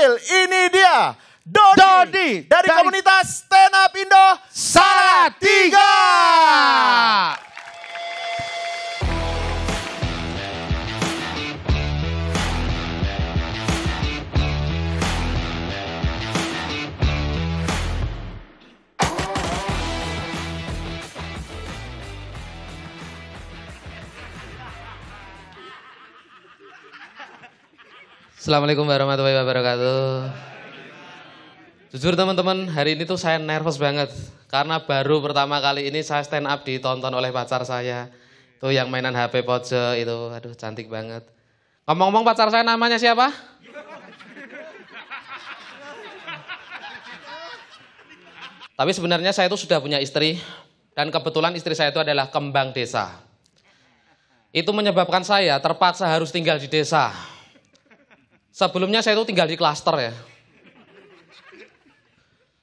panggil. Ini dia Dodi, Dodi dari, dari komunitas Stand Up Indo Salatiga. Salatiga. Assalamualaikum warahmatullahi wabarakatuh. Jujur teman-teman, hari ini tuh saya nervous banget. Karena baru pertama kali ini saya stand up ditonton oleh pacar saya. Tuh yang mainan HP pojok itu, aduh cantik banget. Ngomong-ngomong pacar saya namanya siapa? Tapi sebenarnya saya itu sudah punya istri. Dan kebetulan istri saya itu adalah kembang desa. Itu menyebabkan saya terpaksa harus tinggal di desa. Sebelumnya saya itu tinggal di klaster ya.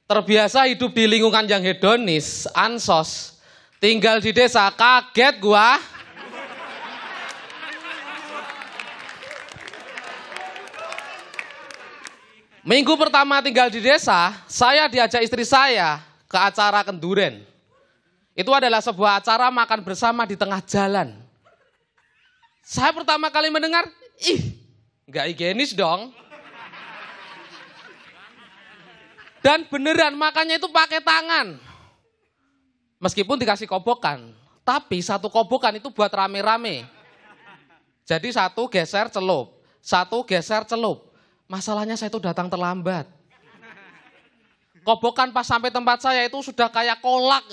Terbiasa hidup di lingkungan yang hedonis, ansos, tinggal di desa, kaget gua. Minggu pertama tinggal di desa, saya diajak istri saya ke acara kenduren. Itu adalah sebuah acara makan bersama di tengah jalan. Saya pertama kali mendengar, ih Nggak higienis dong. Dan beneran makannya itu pakai tangan. Meskipun dikasih kobokan. Tapi satu kobokan itu buat rame-rame. Jadi satu geser celup. Satu geser celup. Masalahnya saya itu datang terlambat. Kobokan pas sampai tempat saya itu sudah kayak kolak.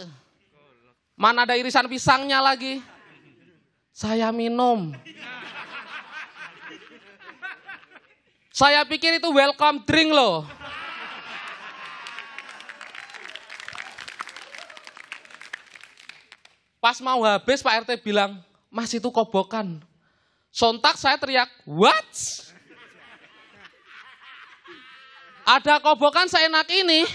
Mana ada irisan pisangnya lagi. Saya minum. Saya pikir itu welcome drink loh. Pas mau habis Pak RT bilang, mas itu kobokan. Sontak saya teriak, what? Ada kobokan seenak ini.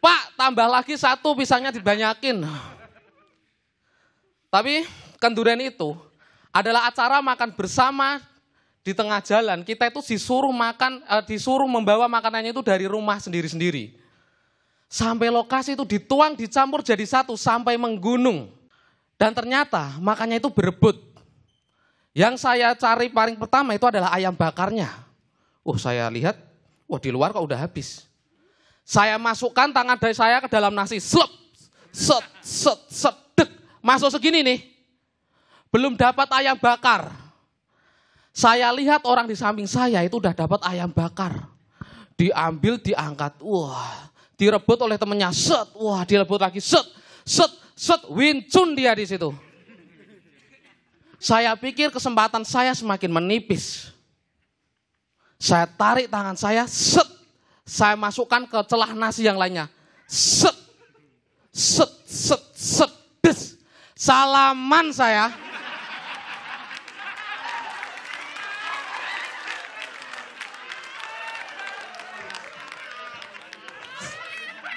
Pak, tambah lagi satu pisangnya dibanyakin. Tapi kenduren itu adalah acara makan bersama di tengah jalan. Kita itu disuruh makan, eh, disuruh membawa makanannya itu dari rumah sendiri-sendiri. Sampai lokasi itu dituang, dicampur jadi satu, sampai menggunung. Dan ternyata makannya itu berebut. Yang saya cari paling pertama itu adalah ayam bakarnya. Oh saya lihat, wah di luar kok udah habis. Saya masukkan tangan dari saya ke dalam nasi, slep, set, set, set. Masuk segini nih. Belum dapat ayam bakar. Saya lihat orang di samping saya itu udah dapat ayam bakar. Diambil, diangkat. Wah, direbut oleh temennya. Set, wah direbut lagi. Set, set, set. Wincun dia di situ. Saya pikir kesempatan saya semakin menipis. Saya tarik tangan saya, set. Saya masukkan ke celah nasi yang lainnya. Set, set Salaman saya.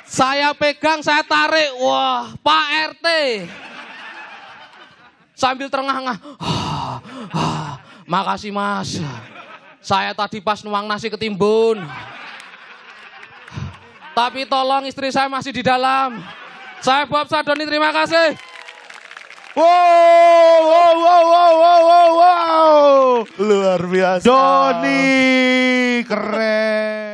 Saya pegang, saya tarik. Wah, Pak RT. Sambil terengah-engah. makasih mas. Saya tadi pas nuang nasi ketimbun. Tapi tolong istri saya masih di dalam. Saya Bob Sadoni, terima kasih. Wow, wow, wow, wow, wow, wow, wow. Luar biasa. Doni, keren.